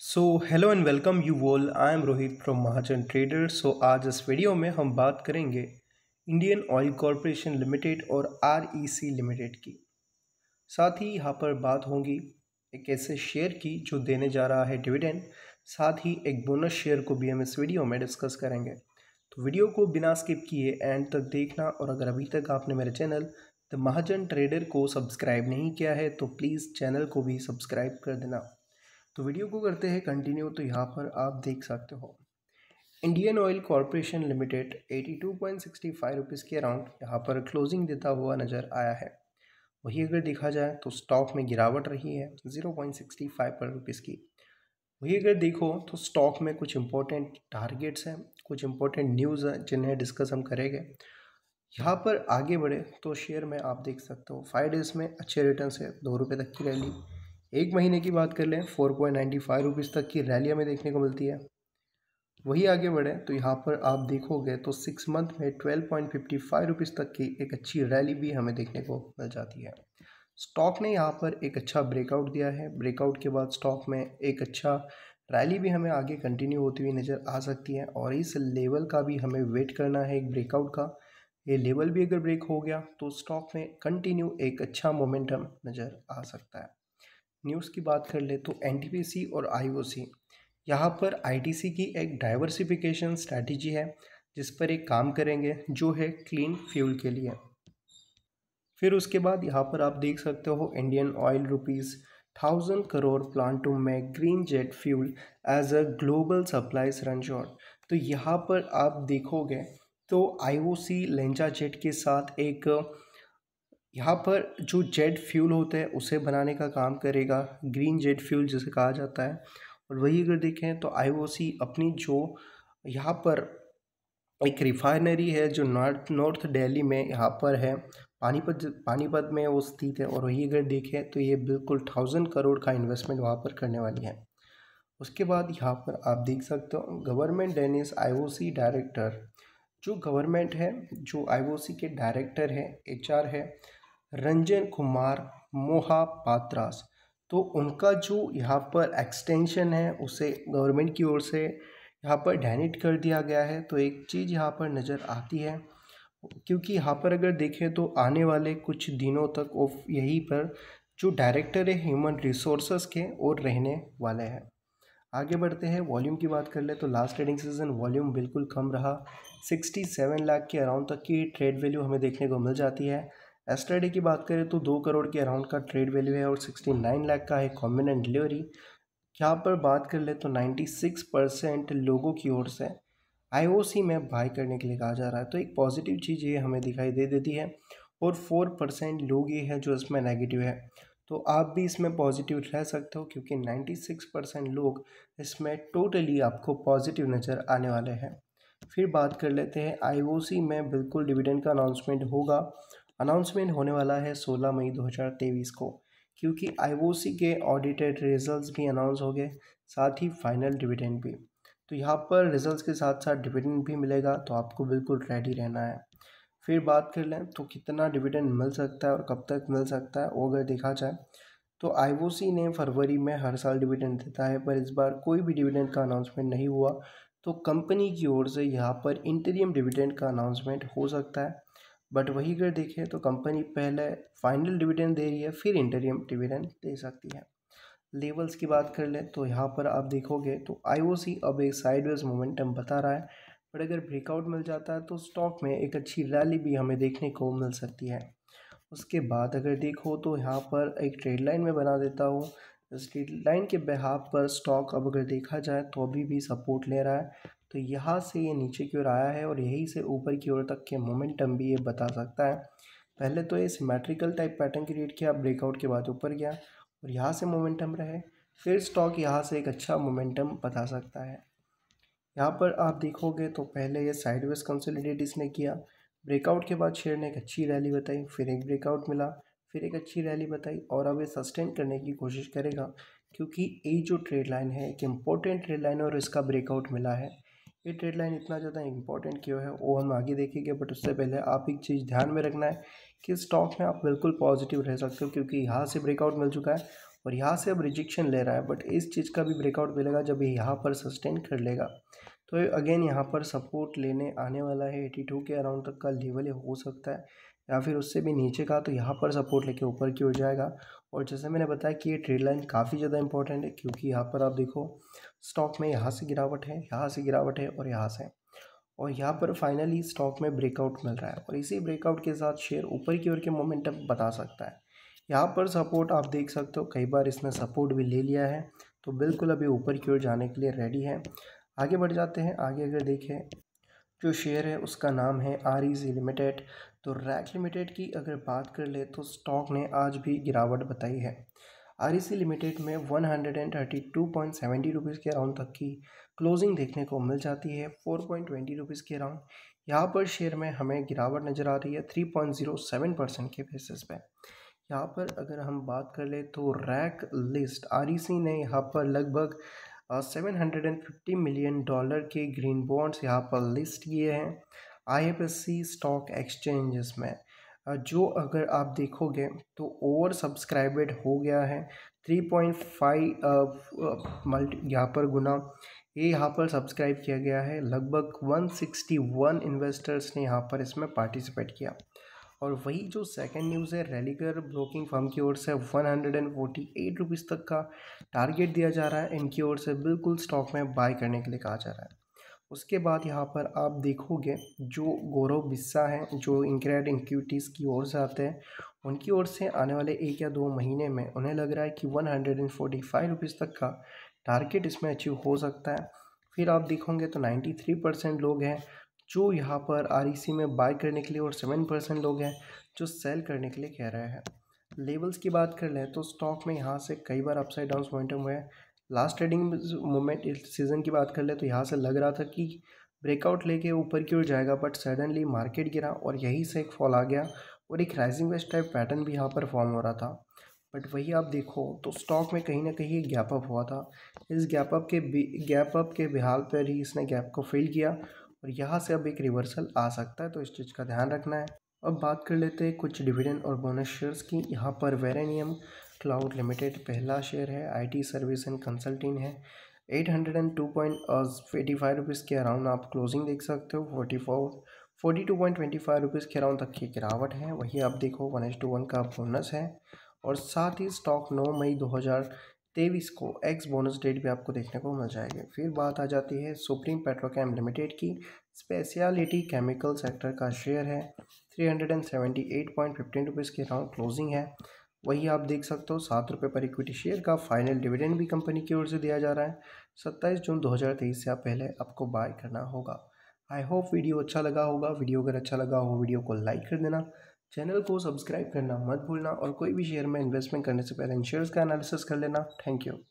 so hello and welcome you all I am Rohit from Mahajan trader so आज इस वीडियो में हम बात करेंगे इंडियन ऑयल कॉरपोरेशन लिमिटेड और आर ई सी लिमिटेड की साथ ही यहाँ पर बात होगी एक ऐसे शेयर की जो देने जा रहा है डिविडेंड साथ ही एक बोनस शेयर को भी हम इस वीडियो में डिस्कस करेंगे तो वीडियो को बिना स्किप किए एंड तक देखना और अगर अभी तक आपने मेरे चैनल द महाजन ट्रेडर को सब्सक्राइब नहीं किया है तो प्लीज़ चैनल को भी सब्सक्राइब कर देना तो वीडियो को करते हैं कंटिन्यू तो यहाँ पर आप देख सकते हो Indian oil corporation limited 82.65 rupees के अराउंड यहाँ पर क्लोजिंग देता हुआ नज़र आया है वही अगर देखा जाए तो स्टॉक में गिरावट रही है 0.65 पर रुपीस की वही अगर देखो तो स्टॉक में कुछ इंपॉर्टेंट टारगेट्स हैं कुछ इंपॉर्टेंट न्यूज़ हैं जिन्हें डिस्कस हम करेंगे यहाँ पर आगे बढ़े तो शेयर में आप देख सकते हो फाइव डेज़ में अच्छे रिटर्न से दो रुपये तक की रैली एक महीने की बात कर लें four point ninety five rupees तक की रैली हमें देखने को मिलती है वही आगे बढ़े तो यहाँ पर आप देखोगे तो सिक्स मंथ में twelve point fifty five rupees तक की एक अच्छी रैली भी हमें देखने को मिल जाती है स्टॉक ने यहाँ पर एक अच्छा ब्रेकआउट दिया है ब्रेकआउट के बाद स्टॉक में एक अच्छा रैली भी हमें आगे कंटिन्यू होती हुई नज़र आ सकती है और इस लेवल का भी हमें वेट करना है एक ब्रेकआउट का ये लेवल भी अगर ब्रेक हो गया तो स्टॉक में कंटिन्यू एक अच्छा मोमेंटम नज़र आ सकता है न्यूज़ की बात कर ले तो एन और आई ओ सी यहाँ पर सी की एक डाइवर्सिफिकेशन स्ट्रैटेजी है जिस पर एक काम करेंगे जो है क्लीन फ्यूल के लिए फिर उसके बाद यहाँ पर आप देख सकते हो Indian oil rupees thousand crore plan to make green jet fuel as a global supply shot तो यहाँ पर आप देखोगे तो आई ओ सी लेंजा जेट के साथ एक यहाँ पर जो जेट फ्यूल होता है उसे बनाने का काम करेगा ग्रीन जेट फ्यूल जिसे कहा जाता है और वही अगर देखें तो आईओसी अपनी जो यहाँ पर एक रिफाइनरी है जो नॉर्थ नॉर्थ दिल्ली में यहाँ पर है पानीपत पानीपत में वो स्थित है और वही अगर देखें तो ये बिल्कुल थाउजेंड करोड़ का इन्वेस्टमेंट वहाँ पर करने वाली है उसके बाद यहाँ पर आप देख सकते हो गवर्नमेंट डेनिस आईओसी डायरेक्टर जो गवर्नमेंट है जो आईओसी के डायरेक्टर है एचआर है रंजन कुमार मोहापात्रास तो उनका जो यहाँ पर एक्सटेंशन है उसे गवर्नमेंट की ओर से यहाँ पर डैनिट कर दिया गया है तो एक चीज़ यहाँ पर नज़र आती है क्योंकि यहाँ पर अगर देखें तो आने वाले कुछ दिनों तक ऑफ यहीं पर जो डायरेक्टर है ह्यूमन रिसोर्स के और रहने वाले हैं आगे बढ़ते हैं वॉल्यूम की बात कर ले तो लास्ट ट्रेडिंग सीजन वॉल्यूम बिल्कुल कम रहा सिक्सटी सेवन लाख के अराउंड तक की ट्रेड वैल्यू हमें देखने को मिल जाती है एस्ट्राडे की बात करें तो दो करोड़ के अराउंड का ट्रेड वैल्यू है और सिक्सटी नाइन लाख का है कॉम्बिनेंट डिलीवरी यहाँ पर बात कर ले तो नाइन्टी सिक्स परसेंट लोगों की ओर से आईओसी में बाय करने के लिए कहा जा रहा है तो एक पॉजिटिव चीज़ ये हमें दिखाई दे देती है और फोर परसेंट लोग ये है जो इसमें नेगेटिव है तो आप भी इसमें पॉजिटिव रह सकते हो क्योंकि नाइन्टी सिक्स परसेंट लोग इसमें टोटली आपको पॉजिटिव नज़र आने वाले हैं फिर बात कर लेते हैं आईओसी में बिल्कुल डिविडेंड का अनाउंसमेंट होगा अनाउंसमेंट होने वाला है 16 मई 2023 को क्योंकि आईओसी के ऑडिटेड रिजल्ट्स भी अनाउंस हो गए साथ ही फाइनल डिविडेंड भी तो यहाँ पर रिजल्ट्स के साथ साथ डिविडेंड भी मिलेगा तो आपको बिल्कुल रेडी रहना है फिर बात कर लें तो कितना डिविडेंड मिल सकता है और कब तक मिल सकता है वो अगर देखा जाए तो सी ने फरवरी में हर साल डिविडेंड देता है पर इस बार कोई भी डिविडेंड का अनाउंसमेंट नहीं हुआ तो कंपनी की ओर से यहाँ पर इंटरियम डिविडेंड का अनाउंसमेंट हो सकता है बट वही अगर देखें तो कंपनी पहले फाइनल डिविडेंड दे रही है फिर इंटरियम डिविडेंड दे सकती है लेवल्स की बात कर लें तो यहाँ पर आप देखोगे तो आईओसी अब एक साइडवेज मोमेंटम बता रहा है बट अगर ब्रेकआउट मिल जाता है तो स्टॉक में एक अच्छी रैली भी हमें देखने को मिल सकती है उसके बाद अगर देखो तो यहाँ पर एक ट्रेड लाइन में बना देता हूँ इस ट्रेड लाइन के बेहाब पर स्टॉक अब अगर देखा जाए तो अभी भी सपोर्ट ले रहा है तो यहाँ से ये नीचे की ओर आया है और यहीं से ऊपर की ओर तक के मोमेंटम भी ये बता सकता है पहले तो ये सिमेट्रिकल टाइप पैटर्न क्रिएट किया ब्रेकआउट के बाद ऊपर गया और यहाँ से मोमेंटम रहे फिर स्टॉक यहाँ से एक अच्छा मोमेंटम बता सकता है यहाँ पर आप देखोगे तो पहले ये साइडवेज कंसोलिडेट इसने किया ब्रेकआउट के बाद शेयर ने एक अच्छी रैली बताई फिर एक ब्रेकआउट मिला फिर एक अच्छी रैली बताई और अब ये सस्टेन करने की कोशिश करेगा क्योंकि ये जो ट्रेड लाइन है एक इम्पोर्टेंट ट्रेड लाइन है और इसका ब्रेकआउट मिला है ये ट्रेड लाइन इतना ज़्यादा इंपॉर्टेंट क्यों है वो हम आगे देखेंगे बट उससे पहले आप एक चीज़ ध्यान में रखना है कि स्टॉक में आप बिल्कुल पॉजिटिव रह सकते हो क्योंकि यहाँ से ब्रेकआउट मिल चुका है और यहाँ से अब रिजेक्शन ले रहा है बट इस चीज़ का भी ब्रेकआउट मिलेगा जब यहाँ पर सस्टेन कर लेगा तो अगेन यहाँ पर सपोर्ट लेने आने वाला है एटी टू के अराउंड तक का लेवल हो सकता है या फिर उससे भी नीचे का तो यहाँ पर सपोर्ट लेके ऊपर की ओर जाएगा और जैसे मैंने बताया कि ये ट्रेड लाइन काफ़ी ज़्यादा इंपॉर्टेंट है क्योंकि यहाँ पर आप देखो स्टॉक में यहाँ से गिरावट है यहाँ से गिरावट है और यहाँ से और यहाँ पर फाइनली स्टॉक में ब्रेकआउट मिल रहा है और इसी ब्रेकआउट के साथ शेयर ऊपर की ओर के मोमेंटम बता सकता है यहाँ पर सपोर्ट आप देख सकते हो कई बार इसने सपोर्ट भी ले लिया है तो बिल्कुल अभी ऊपर की ओर जाने के लिए रेडी है आगे बढ़ जाते हैं आगे अगर देखें जो शेयर है उसका नाम है आर लिमिटेड e तो रैक लिमिटेड की अगर बात कर ले तो स्टॉक ने आज भी गिरावट बताई है आर लिमिटेड में 132.70 रुपीज़ के अराउंड तक की क्लोजिंग देखने को मिल जाती है 4.20 रुपीस के अराउंड यहाँ पर शेयर में हमें गिरावट नज़र आ रही है 3.07 परसेंट के बेसिस पे यहाँ पर अगर हम बात कर ले तो रैक लिस्ट आर ने यहाँ पर लगभग seven hundred and fifty million dollar के ग्रीन बॉन्ड्स यहाँ पर लिस्ट किए हैं आईएफएससी स्टॉक एक्सचेंजेस में जो अगर आप देखोगे तो ओवर सब्सक्राइबेड हो गया है थ्री पॉइंट फाइव मल्टी यहाँ पर गुना ये यहाँ पर सब्सक्राइब किया गया है लगभग वन सिक्सटी वन इन्वेस्टर्स ने यहाँ पर इसमें पार्टिसिपेट किया और वही जो सेकंड न्यूज़ है रेलिगर ब्रोकिंग फर्म की ओर से one hundred and forty eight rupees तक का टारगेट दिया जा रहा है इनकी ओर से बिल्कुल स्टॉक में बाय करने के लिए कहा जा रहा है उसके बाद यहाँ पर आप देखोगे जो गौरव बिस्सा हैं जो इंक्रेड इंक्यूटीज़ की ओर से आते हैं उनकी ओर से आने वाले एक या दो महीने में उन्हें लग रहा है कि one hundred and forty five rupees तक का टारगेट इसमें अचीव हो सकता है फिर आप देखोगे तो नाइन्टी थ्री परसेंट लोग हैं जो यहाँ पर आर e में बाय करने के लिए और सेवन परसेंट लोग हैं जो सेल करने के लिए कह रहे हैं लेवल्स की बात कर लें तो स्टॉक में यहाँ से कई बार अपसाइड डाउन मोमेंटम हुए हैं लास्ट ट्रेडिंग मोमेंट इस सीज़न की बात कर ले तो यहाँ से लग रहा था कि ब्रेकआउट लेके ऊपर की ओर जाएगा बट सडनली मार्केट गिरा और यहीं से एक फॉल आ गया और एक राइजिंग वेस्ट टाइप पैटर्न भी यहाँ पर फॉर्म हो रहा था बट वही आप देखो तो स्टॉक में कहीं ना कहीं गैप अप हुआ था इस गैप अप के गैप अप के बिहाल पर ही इसने गैप को फिल किया और यहाँ से अब एक रिवर्सल आ सकता है तो इस चीज़ का ध्यान रखना है अब बात कर लेते हैं कुछ डिविडेंड और बोनस शेयर्स की यहाँ पर वेरेनियम क्लाउड लिमिटेड पहला शेयर है आईटी सर्विस एंड कंसल्टिंग है eight hundred and two point eighty five rupees के अराउंड आप क्लोजिंग देख सकते हो forty four forty two point twenty five rupees के अराउंड तक की गिरावट है वही आप देखो वन एच टू वन का बोनस है और साथ ही स्टॉक नौ मई दो हज़ार तेईस को एक्स बोनस डेट भी आपको देखने को मिल जाएगी फिर बात आ जाती है सुप्रीम पेट्रोकैम लिमिटेड की स्पेशलिटी केमिकल सेक्टर का शेयर है three hundred and seventy eight point fifteen rupees के अराउंड क्लोजिंग है वही आप देख सकते हो सात रुपये पर इक्विटी शेयर का फाइनल डिविडेंड भी कंपनी की ओर से दिया जा रहा है सत्ताईस जून 2023 से आप पहले आपको बाय करना होगा आई होप वीडियो अच्छा लगा होगा वीडियो अगर अच्छा लगा हो वीडियो को लाइक कर देना चैनल को सब्सक्राइब करना मत भूलना और कोई भी शेयर में इन्वेस्टमेंट करने से पहले इन शेयर्स का एनालिसिस कर लेना थैंक यू